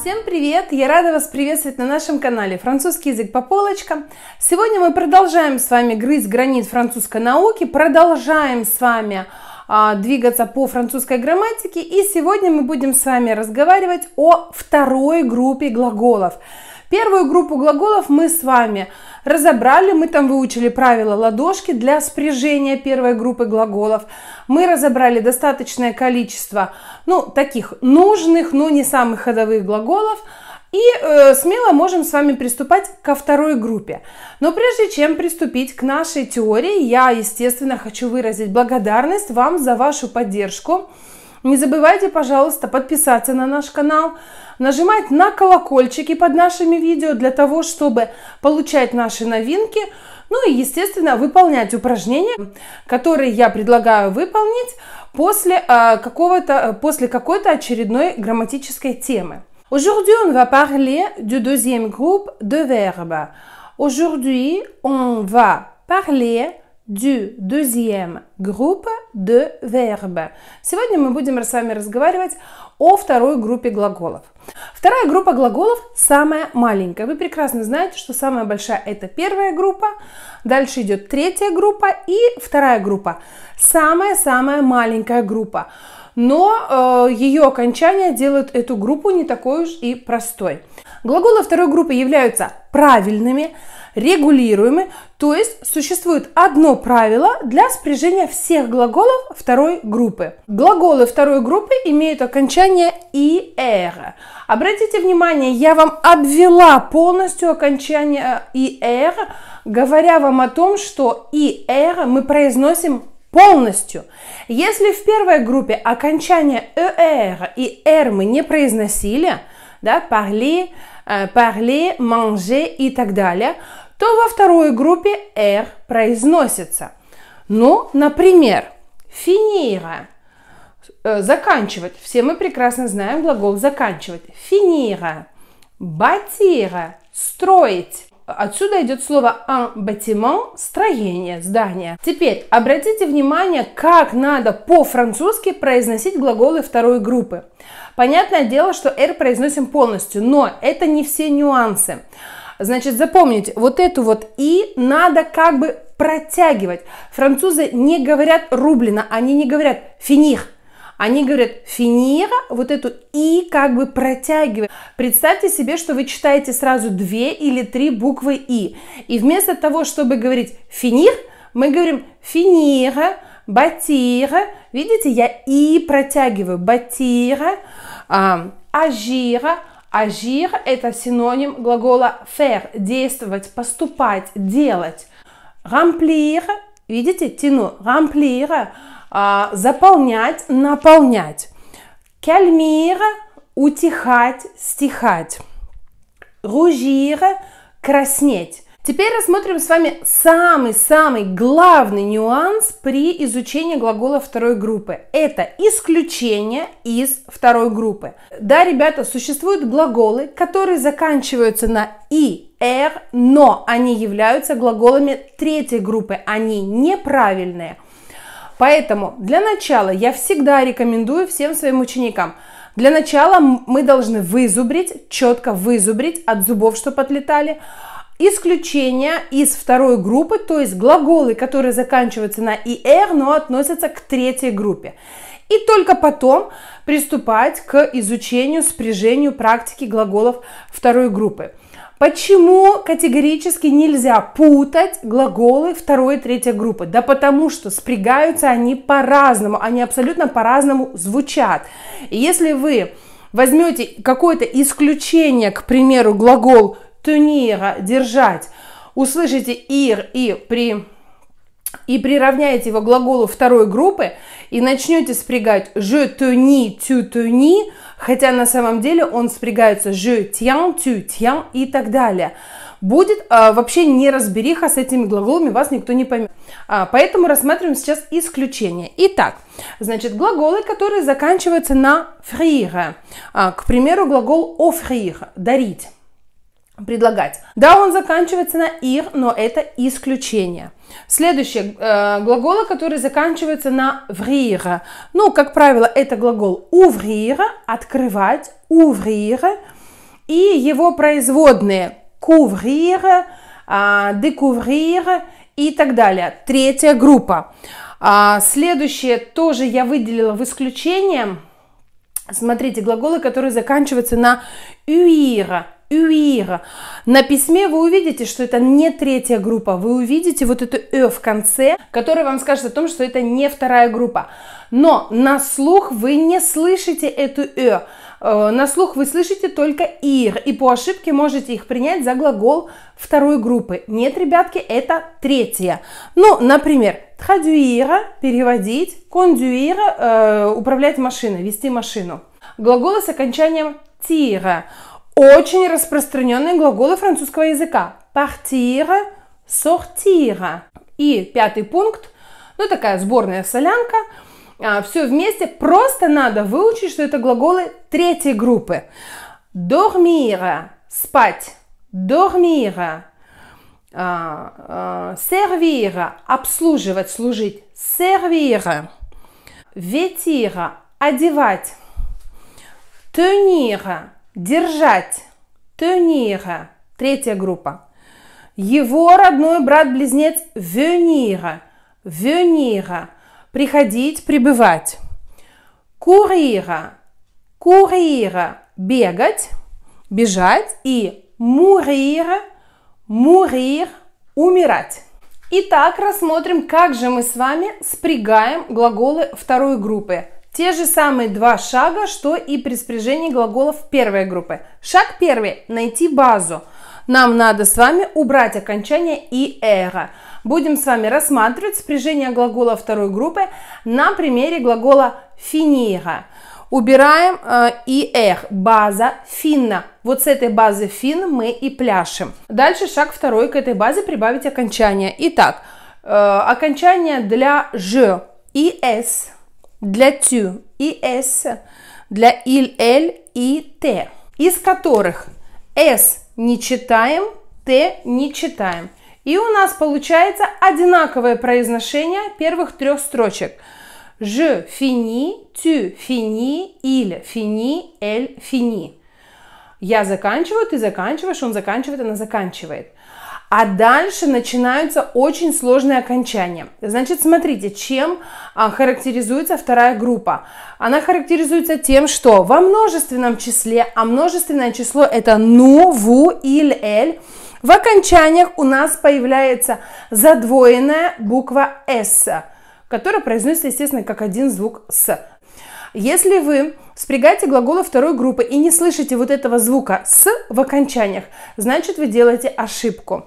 Всем привет! Я рада вас приветствовать на нашем канале «Французский язык по полочкам». Сегодня мы продолжаем с вами грызть границ французской науки, продолжаем с вами а, двигаться по французской грамматике, и сегодня мы будем с вами разговаривать о второй группе глаголов – Первую группу глаголов мы с вами разобрали, мы там выучили правила ладошки для спряжения первой группы глаголов. Мы разобрали достаточное количество, ну, таких нужных, но не самых ходовых глаголов. И э, смело можем с вами приступать ко второй группе. Но прежде чем приступить к нашей теории, я, естественно, хочу выразить благодарность вам за вашу поддержку. Не забывайте, пожалуйста, подписаться на наш канал, нажимать на колокольчики под нашими видео для того, чтобы получать наши новинки, ну и, естественно, выполнять упражнения, которые я предлагаю выполнить после, а, какого-то, после какой-то очередной грамматической темы. Aujourd'hui, on va parler du deuxième groupe de verbes. Aujourd'hui, on va parler du deuxième группа de verbe. Сегодня мы будем с вами разговаривать о второй группе глаголов. Вторая группа глаголов самая маленькая. Вы прекрасно знаете, что самая большая это первая группа, дальше идет третья группа и вторая группа. Самая-самая маленькая группа. Но э, ее окончания делают эту группу не такой уж и простой. Глаголы второй группы являются правильными, регулируемы, то есть существует одно правило для спряжения всех глаголов второй группы. Глаголы второй группы имеют окончание «иэр». Обратите внимание, я вам обвела полностью окончание э, «иэр», говоря вам о том, что «иэр» мы произносим полностью. Если в первой группе окончание «эр» и «р» мы не произносили, да, «parler», э, parler, manger и так далее, то во второй группе R произносится. Ну, например, финира э, заканчивать. Все мы прекрасно знаем глагол заканчивать. Финира, батира, строить. Отсюда идет слово un bâtiment – строение, здание. Теперь обратите внимание, как надо по-французски произносить глаголы второй группы. Понятное дело, что R произносим полностью, но это не все нюансы. Значит, запомните, вот эту вот «и» надо как бы протягивать. Французы не говорят рублено, они не говорят финих. Они говорят финира, вот эту и как бы протягивая. Представьте себе, что вы читаете сразу две или три буквы и. И вместо того, чтобы говорить финир, мы говорим финира, батира. Видите, я и протягиваю батира, ажира. Ажир – это синоним глагола faire – действовать, поступать, делать. Рамплир – видите, тяну, рамплир а, – заполнять, наполнять. Кальмир – утихать, стихать. Ружир – краснеть. Теперь рассмотрим с вами самый-самый главный нюанс при изучении глагола второй группы. Это исключение из второй группы. Да, ребята, существуют глаголы, которые заканчиваются на «и», «р», но они являются глаголами третьей группы. Они неправильные. Поэтому для начала я всегда рекомендую всем своим ученикам – для начала мы должны вызубрить, четко вызубрить от зубов, чтобы отлетали – Исключения из второй группы, то есть глаголы, которые заканчиваются на «ir», но относятся к третьей группе. И только потом приступать к изучению, спряжению практики глаголов второй группы. Почему категорически нельзя путать глаголы второй и третьей группы? Да потому что спрягаются они по-разному, они абсолютно по-разному звучат. И если вы возьмете какое-то исключение, к примеру, глагол тунира, держать. Услышите ир и при и приравняете его к глаголу второй группы и начнете спрягать je tenu, tu tenu, хотя на самом деле он спрягается je tiens, tu tiens и так далее. Будет а, вообще разбериха с этими глаголами, вас никто не поймет. А, поэтому рассматриваем сейчас исключение. Итак, значит, глаголы, которые заканчиваются на frire. А, к примеру, глагол offrir – дарить предлагать. Да, он заканчивается на «ир», но это исключение. Следующие э, глаголы, которые заканчиваются на «врира». Ну, как правило, это глагол «уврира», «открывать», «уврира» и его производные «куврира», э, «декуврира» и так далее. Третья группа. А, следующее тоже я выделила в исключение. Смотрите, глаголы, которые заканчиваются на «юира», Уира. На письме вы увидите, что это не третья группа. Вы увидите вот эту «э» в конце, которая вам скажет о том, что это не вторая группа. Но на слух вы не слышите эту «э». На слух вы слышите только «ир», и по ошибке можете их принять за глагол второй группы. Нет, ребятки, это третья. Ну, например, «традюира» – переводить, «кондюира» э, управлять машиной, вести машину. Глаголы с окончанием «тира» Очень распространенные глаголы французского языка. Partir, sortir. И пятый пункт, ну такая сборная солянка, а, все вместе, просто надо выучить, что это глаголы третьей группы. Dormir, спать, dormir, servir, а, а, обслуживать, служить, servir, vêtir, одевать, tenir, Держать. Тенира. Третья группа. Его родной брат-близнец Венира. Венира. Приходить, прибывать Курира. Курира. Бегать, бежать. И мурира. Мурир. Умирать. Итак, рассмотрим, как же мы с вами спрягаем глаголы второй группы – те же самые два шага, что и при спряжении глаголов первой группы. Шаг первый – найти базу. Нам надо с вами убрать окончание и эра. Будем с вами рассматривать спряжение глагола второй группы на примере глагола «финира». Убираем э, и эх, база финна. Вот с этой базы фин мы и пляшем. Дальше шаг второй, к этой базе прибавить окончание. Итак, э, окончание для ж и с для «тю» и эс, для «иль», «эль» и «т», из которых эс не читаем, «т» не читаем. И у нас получается одинаковое произношение первых трех строчек. Ж фини, тю фини, или фини, эль фини. Я заканчиваю, ты заканчиваешь, он заканчивает, она заканчивает. А дальше начинаются очень сложные окончания. Значит, смотрите, чем а, характеризуется вторая группа. Она характеризуется тем, что во множественном числе, а множественное число это ну, ву, иль, эль, в окончаниях у нас появляется задвоенная буква «с», которая произносится, естественно, как один звук «с». Если вы спрягаете глаголы второй группы и не слышите вот этого звука «с» в окончаниях, значит вы делаете ошибку.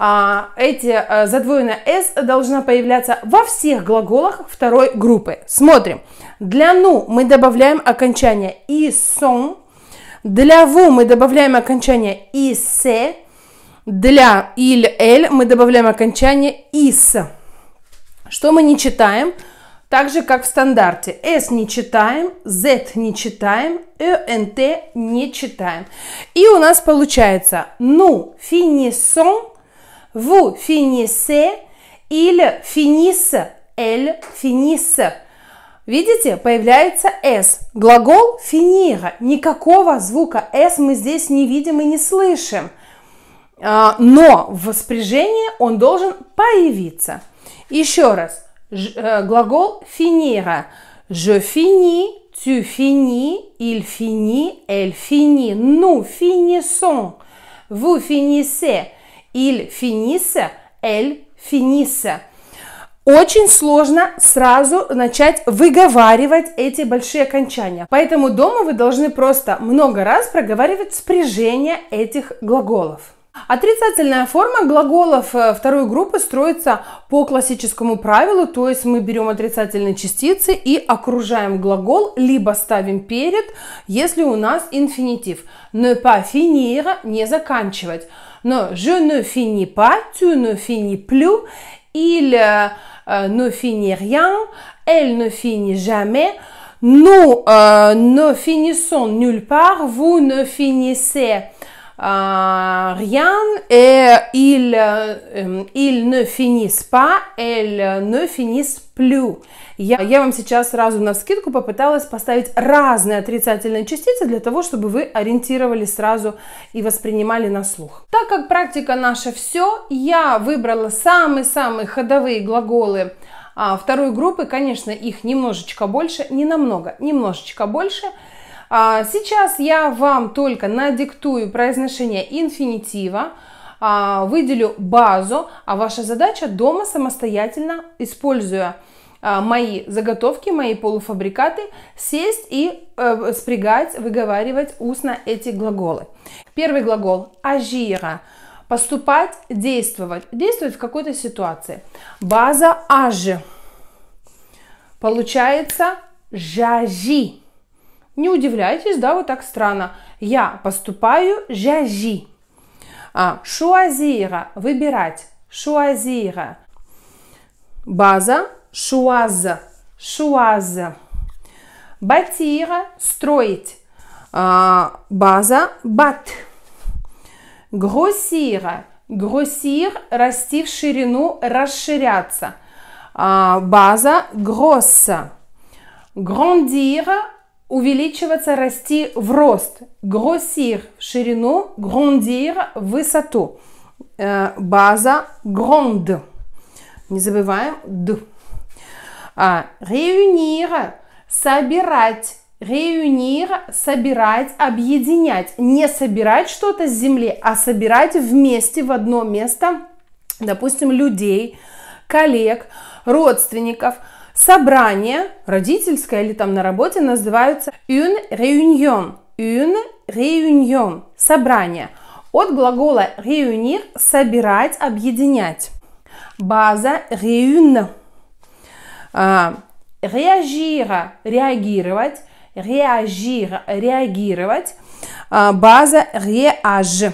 А, эти э, задвоенная «с» должна появляться во всех глаголах второй группы. Смотрим. Для «ну» мы добавляем окончание «и сон», для «ву» мы добавляем окончание «и се», для «иль эль» мы добавляем окончание «ис». Что мы не читаем – так же, как в стандарте. S не читаем, Z не читаем, ENT не читаем. И у нас получается ну finissons, в финисе или finisse, elle finisse. Видите, появляется S. Глагол финира. Никакого звука S мы здесь не видим и не слышим. А, но в спряжении он должен появиться. Еще раз. Э, глагол финира. Je finis, tu finis, il finit, elle finit. Nous finissons. Vous finissez. Ils finissent, elles finissent. Очень сложно сразу начать выговаривать эти большие окончания. Поэтому дома вы должны просто много раз проговаривать спряжение этих глаголов. Отрицательная форма глаголов э, второй группы строится по классическому правилу, то есть мы берем отрицательные частицы и окружаем глагол, либо ставим перед, если у нас инфинитив. Ne pas finir – не заканчивать. Но je ne finis pas, tu ne finis plus, il э, ne finit rien, elle ne finit jamais – Nous euh, ne finissons nulle part, vous ne finissez rien et ils, ils ne finissent pas, elles ne finissent plus. Я, я вам сейчас сразу на скидку попыталась поставить разные отрицательные частицы для того, чтобы вы ориентировались сразу и воспринимали на слух. Так как практика наша все, я выбрала самые-самые ходовые глаголы а, второй группы. Конечно, их немножечко больше, не намного, немножечко больше – а, сейчас я вам только надиктую произношение инфинитива, а, выделю базу, а ваша задача дома самостоятельно, используя а, мои заготовки, мои полуфабрикаты, сесть и э, спрягать, выговаривать устно эти глаголы. Первый глагол «ажира» – поступать, действовать, действовать в какой-то ситуации. База ажи, получается «жажи». Не удивляйтесь, да, вот так странно. Я поступаю жажи. А, шуазира – выбирать. Шуазира. База – шуаза. Шуаза. Батира – строить. А, база – бат. Гроссира. Гроссир – расти в ширину, расширяться. А, база – гросса. Грандира увеличиваться, расти в рост, grossir в ширину, grandir в высоту. Э, база гронд, Не забываем д. А, собирать. Реюнир – собирать, объединять. Не собирать что-то с земли, а собирать вместе в одно место, допустим, людей, коллег, родственников – Собрание родительское или там на работе называется une réunion. Une réunion. Собрание. От глагола réunir – собирать, объединять. База réune. А, Реагира – реагировать. Реагир – реагировать. А, база реаж.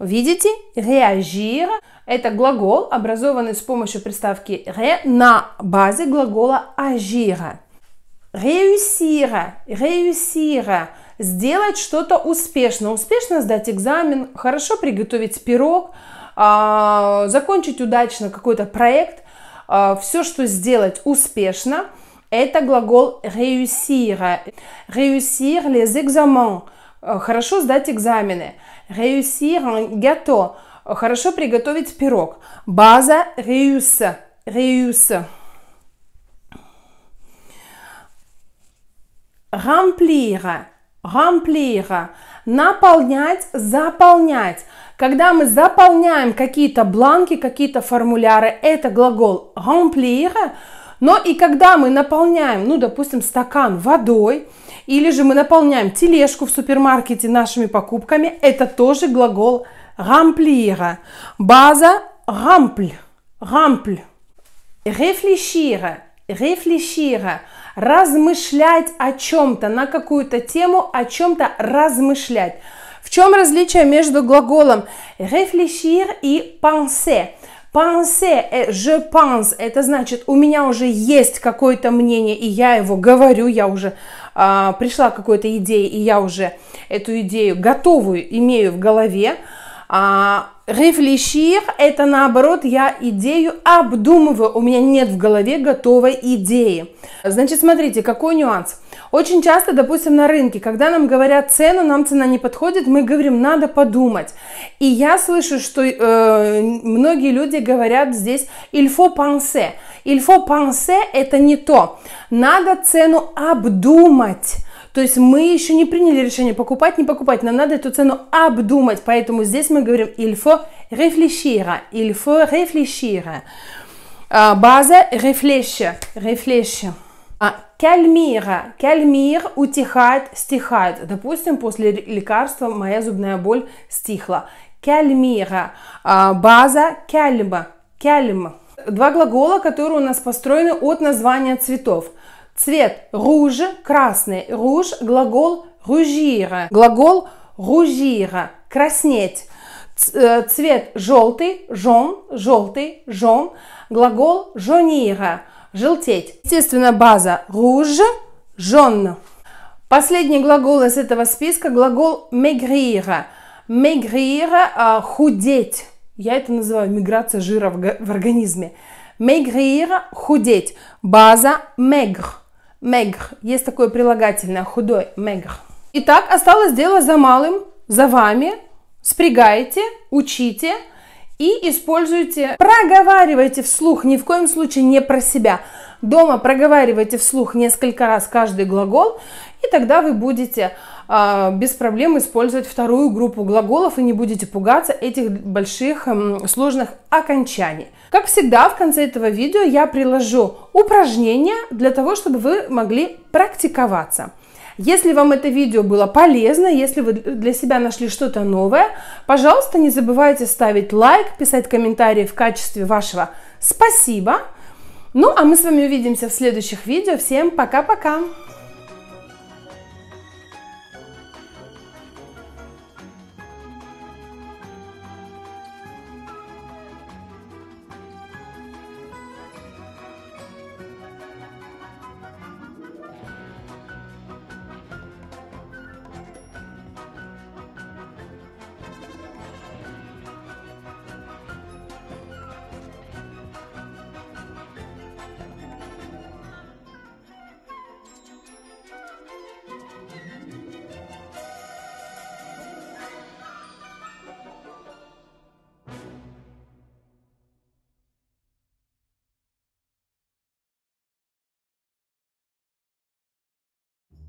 Видите? Реагир – это глагол, образованный с помощью приставки «ре» на базе глагола «агира». Реюсира, реюсира – сделать что-то успешно. Успешно сдать экзамен, хорошо приготовить пирог, а, закончить удачно какой-то проект. А, Все, что сделать успешно – это глагол «réussir». «Réussir les examens» – хорошо сдать экзамены – Réussir un gâteau. Хорошо приготовить пирог. База réus. Réus. Remplir. Remplir. Наполнять, заполнять. Когда мы заполняем какие-то бланки, какие-то формуляры, это глагол remplir. Но и когда мы наполняем, ну, допустим, стакан водой, или же мы наполняем тележку в супермаркете нашими покупками. Это тоже глагол «рамплира». База «рампль». «Рампль». «Рефлешира». «Рефлешира» размышлять о чем-то, на какую-то тему, о чем-то размышлять. В чем различие между глаголом réfléchir и пансе? Пансе э, je pense, это значит, у меня уже есть какое-то мнение, и я его говорю, я уже а, пришла какой-то идея, и я уже эту идею готовую имею в голове, а, рефлешир – это наоборот, я идею обдумываю, у меня нет в голове готовой идеи. Значит, смотрите, какой нюанс. Очень часто, допустим, на рынке, когда нам говорят цену, нам цена не подходит, мы говорим, надо подумать. И я слышу, что э, многие люди говорят здесь "ильфо пансе". "Ильфо пансе" это не то. Надо цену обдумать то есть мы еще не приняли решение покупать, не покупать. Нам надо эту цену обдумать. Поэтому здесь мы говорим ильфо faut ильфо «il а, База «réfléchir», «réfléchir». Кальмира. Кальмир утихает, стихает. Допустим, после лекарства моя зубная боль стихла. Кальмира. База кальма. Кальм. Два глагола, которые у нас построены от названия цветов. Цвет руже красный, руж, глагол ружира, глагол ружира, краснеть. Э, цвет желтый, жон, желтый, жон, глагол жонира, желтеть. Естественно, база руже жон. Последний глагол из этого списка – глагол мегрира. Мегрира – а, худеть. Я это называю миграция жира в организме. Мегрира – худеть. База – мегр мегр. Есть такое прилагательное, худой, мегр. Итак, осталось дело за малым, за вами. Спрягайте, учите, и используйте, проговаривайте вслух, ни в коем случае не про себя. Дома проговаривайте вслух несколько раз каждый глагол, и тогда вы будете э, без проблем использовать вторую группу глаголов и не будете пугаться этих больших э, сложных окончаний. Как всегда, в конце этого видео я приложу упражнения для того, чтобы вы могли практиковаться. Если вам это видео было полезно, если вы для себя нашли что-то новое, пожалуйста, не забывайте ставить лайк, писать комментарии в качестве вашего спасибо. Ну, а мы с вами увидимся в следующих видео. Всем пока-пока!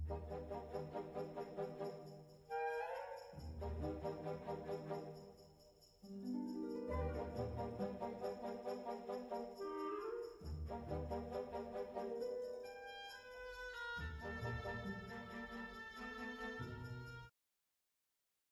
Thank you.